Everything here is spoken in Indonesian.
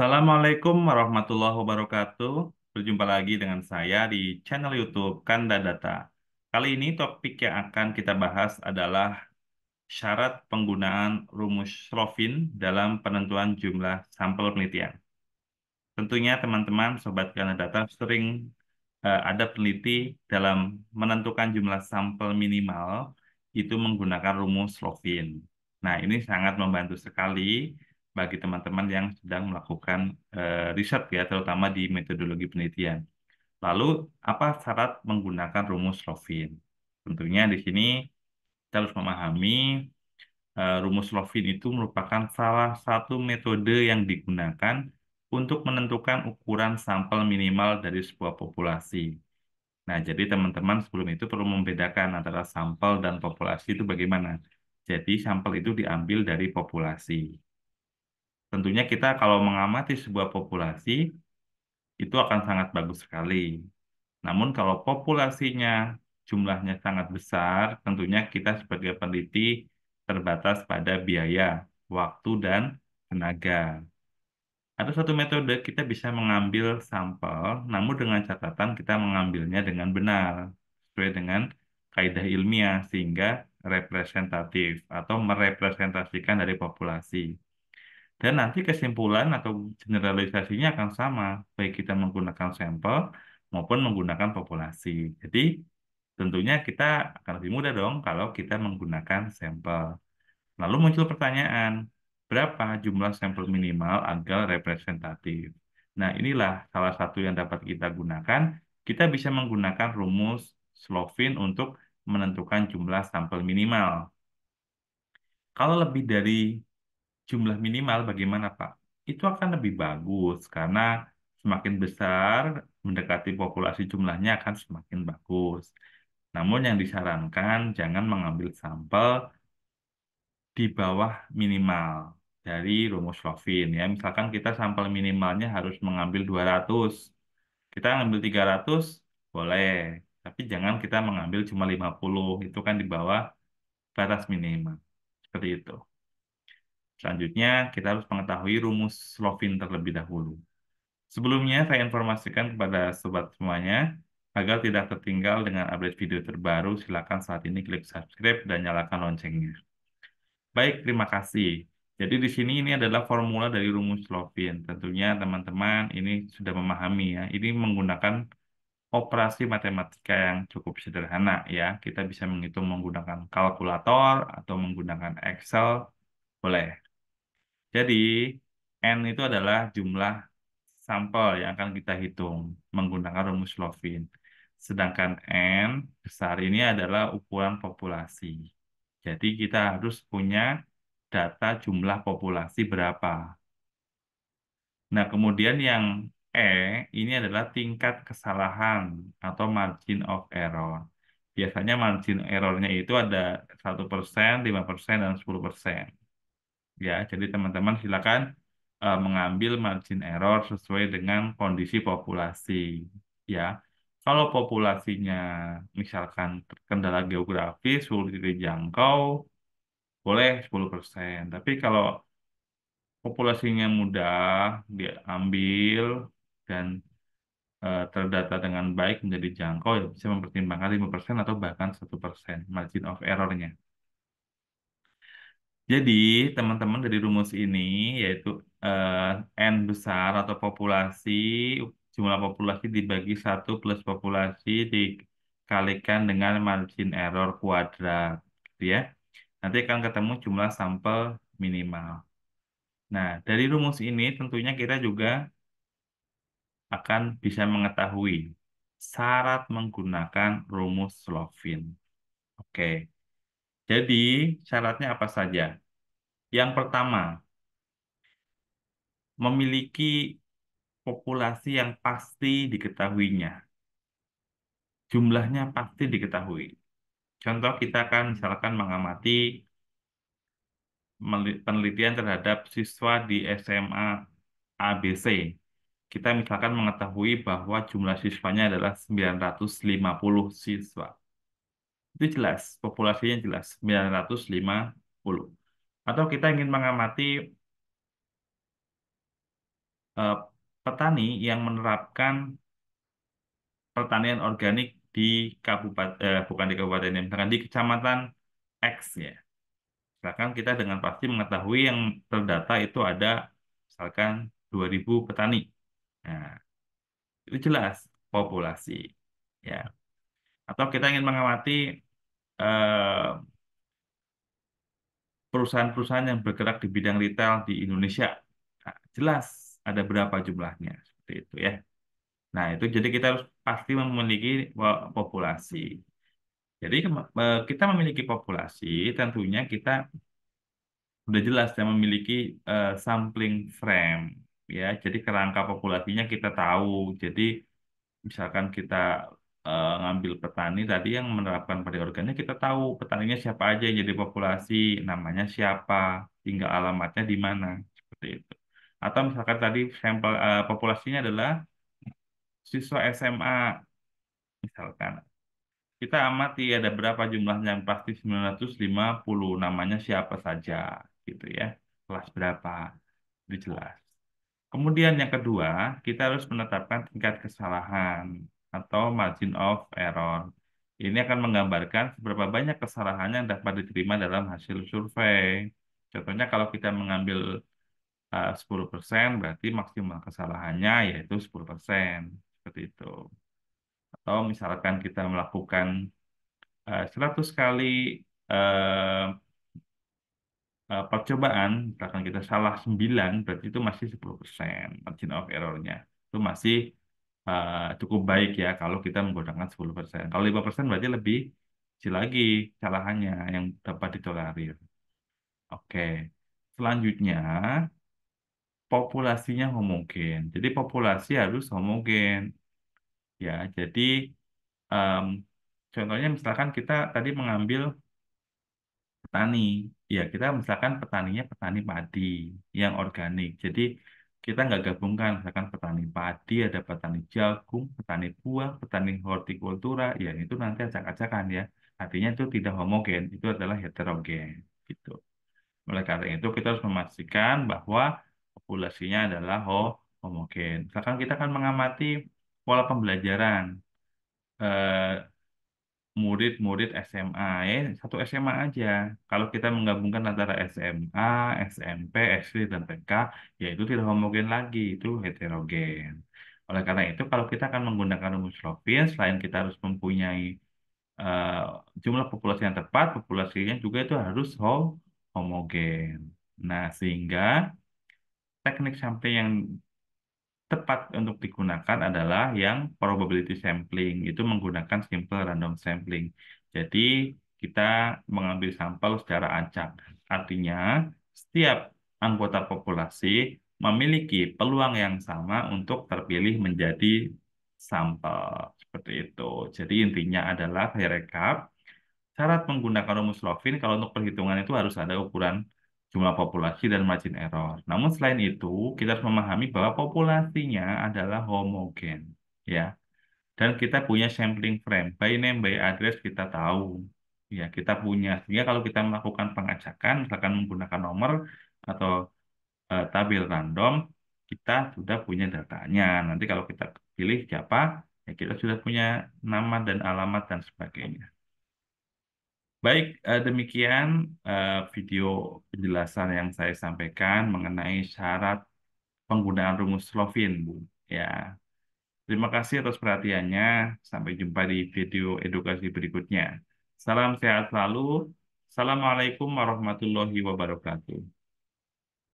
Assalamualaikum warahmatullahi wabarakatuh. Berjumpa lagi dengan saya di channel YouTube Kanda Data. Kali ini topik yang akan kita bahas adalah syarat penggunaan rumus Rovin dalam penentuan jumlah sampel penelitian. Tentunya teman-teman sobat Kanda Data sering eh, ada peneliti dalam menentukan jumlah sampel minimal itu menggunakan rumus Rovin. Nah, ini sangat membantu sekali bagi teman-teman yang sedang melakukan uh, riset ya terutama di metodologi penelitian. Lalu apa syarat menggunakan rumus Lovin? Tentunya di sini kita harus memahami uh, rumus Lovin itu merupakan salah satu metode yang digunakan untuk menentukan ukuran sampel minimal dari sebuah populasi. Nah, jadi teman-teman sebelum itu perlu membedakan antara sampel dan populasi itu bagaimana. Jadi sampel itu diambil dari populasi tentunya kita kalau mengamati sebuah populasi itu akan sangat bagus sekali. Namun kalau populasinya jumlahnya sangat besar, tentunya kita sebagai peneliti terbatas pada biaya, waktu, dan tenaga. Ada satu metode kita bisa mengambil sampel, namun dengan catatan kita mengambilnya dengan benar, sesuai dengan kaidah ilmiah, sehingga representatif atau merepresentasikan dari populasi. Dan nanti kesimpulan atau generalisasinya akan sama, baik kita menggunakan sampel maupun menggunakan populasi. Jadi tentunya kita akan lebih mudah dong kalau kita menggunakan sampel. Lalu muncul pertanyaan, berapa jumlah sampel minimal agar representatif? Nah inilah salah satu yang dapat kita gunakan. Kita bisa menggunakan rumus Slovin untuk menentukan jumlah sampel minimal. Kalau lebih dari jumlah minimal bagaimana Pak? Itu akan lebih bagus karena semakin besar mendekati populasi jumlahnya akan semakin bagus. Namun yang disarankan jangan mengambil sampel di bawah minimal dari rumus Lovin ya. Misalkan kita sampel minimalnya harus mengambil 200. Kita ngambil 300 boleh, tapi jangan kita mengambil cuma 50. Itu kan di bawah batas minimal. Seperti itu. Selanjutnya, kita harus mengetahui rumus Slovin terlebih dahulu. Sebelumnya, saya informasikan kepada sobat semuanya, agar tidak tertinggal dengan update video terbaru, silakan saat ini klik subscribe dan nyalakan loncengnya. Baik, terima kasih. Jadi di sini ini adalah formula dari rumus Slovin. Tentunya teman-teman ini sudah memahami ya. Ini menggunakan operasi matematika yang cukup sederhana ya. Kita bisa menghitung menggunakan kalkulator atau menggunakan Excel, boleh. Jadi, N itu adalah jumlah sampel yang akan kita hitung menggunakan rumus Lovin. Sedangkan N besar ini adalah ukuran populasi. Jadi kita harus punya data jumlah populasi berapa. Nah, kemudian yang E ini adalah tingkat kesalahan atau margin of error. Biasanya margin errornya itu ada 1%, 5%, dan 10% ya. Jadi teman-teman silakan uh, mengambil margin error sesuai dengan kondisi populasi, ya. Kalau populasinya misalkan terkendala geografis, sulit dijangkau, boleh 10%. Tapi kalau populasinya mudah diambil dan eh, terdata dengan baik menjadi jangkau, ya bisa mempertimbangkan 5% atau bahkan 1% margin of errornya. Jadi, teman-teman dari rumus ini, yaitu eh, N besar atau populasi, jumlah populasi dibagi satu plus populasi dikalikan dengan margin error kuadrat. Gitu ya. Nanti akan ketemu jumlah sampel minimal. Nah, dari rumus ini tentunya kita juga akan bisa mengetahui syarat menggunakan rumus Slovin. Oke. Jadi, syaratnya apa saja? Yang pertama, memiliki populasi yang pasti diketahuinya. Jumlahnya pasti diketahui. Contoh kita akan misalkan mengamati penelitian terhadap siswa di SMA ABC. Kita misalkan mengetahui bahwa jumlah siswanya adalah 950 siswa. Itu jelas, populasinya jelas, 950 atau kita ingin mengamati eh, petani yang menerapkan pertanian organik di kabupaten eh, bukan di kabupaten ya, misalkan di kecamatan X ya misalkan kita dengan pasti mengetahui yang terdata itu ada misalkan 2000 petani nah itu jelas populasi ya atau kita ingin mengamati eh, perusahaan-perusahaan yang bergerak di bidang retail di Indonesia. Nah, jelas ada berapa jumlahnya seperti itu ya. Nah, itu jadi kita harus pasti memiliki populasi. Jadi e, kita memiliki populasi, tentunya kita sudah jelas ya memiliki uh, sampling frame ya. Jadi kerangka populasinya kita tahu. Jadi misalkan kita Eh, ngambil petani tadi yang menerapkan padi organik kita tahu petaninya siapa aja yang jadi populasi namanya siapa tinggal alamatnya di mana seperti itu atau misalkan tadi sampel uh, populasinya adalah siswa SMA misalkan kita amati ada berapa jumlahnya yang pasti 950 namanya siapa saja gitu ya kelas berapa dijelas kemudian yang kedua kita harus menetapkan tingkat kesalahan atau margin of error. Ini akan menggambarkan seberapa banyak kesalahan yang dapat diterima dalam hasil survei. Contohnya kalau kita mengambil eh, uh, 10%, berarti maksimal kesalahannya yaitu 10%. Seperti itu. Atau misalkan kita melakukan uh, eh, 100 kali uh, uh, percobaan, misalkan kita salah 9, berarti itu masih 10% margin of error-nya. Itu masih uh, cukup baik ya kalau kita menggunakan 10%. Kalau 5% berarti lebih kecil lagi kesalahannya yang dapat ditolerir. Oke. Selanjutnya populasinya homogen. Jadi populasi harus homogen. Ya, jadi um, contohnya misalkan kita tadi mengambil petani. Ya, kita misalkan petaninya petani padi yang organik. Jadi kita nggak gabungkan misalkan petani padi ada petani jagung petani buah petani hortikultura ya itu nanti acak-acakan ya artinya itu tidak homogen itu adalah heterogen gitu oleh karena itu kita harus memastikan bahwa populasinya adalah homogen misalkan kita akan mengamati pola pembelajaran eh, murid-murid SMA ya satu SMA aja kalau kita menggabungkan antara SMA SMP SD dan TK ya itu tidak homogen lagi itu heterogen oleh karena itu kalau kita akan menggunakan rumus Lofvin selain kita harus mempunyai uh, jumlah populasi yang tepat populasinya juga itu harus hom homogen nah sehingga teknik sampling yang tepat untuk digunakan adalah yang probability sampling, itu menggunakan simple random sampling. Jadi, kita mengambil sampel secara acak. Artinya, setiap anggota populasi memiliki peluang yang sama untuk terpilih menjadi sampel. Seperti itu. Jadi, intinya adalah, saya rekap, syarat menggunakan rumus Lovin, kalau untuk perhitungan itu harus ada ukuran jumlah populasi dan margin error. Namun selain itu, kita harus memahami bahwa populasinya adalah homogen, ya. Dan kita punya sampling frame, by name, by address kita tahu. Ya, kita punya. Sehingga kalau kita melakukan pengajakan, misalkan menggunakan nomor atau e, tabel random, kita sudah punya datanya. Nanti kalau kita pilih siapa, ya kita sudah punya nama dan alamat dan sebagainya. Baik, eh, demikian eh, video penjelasan yang saya sampaikan mengenai syarat penggunaan rumus Slovin, Bu. Ya. Terima kasih atas perhatiannya. Sampai jumpa di video edukasi berikutnya. Salam sehat selalu. Assalamualaikum warahmatullahi wabarakatuh.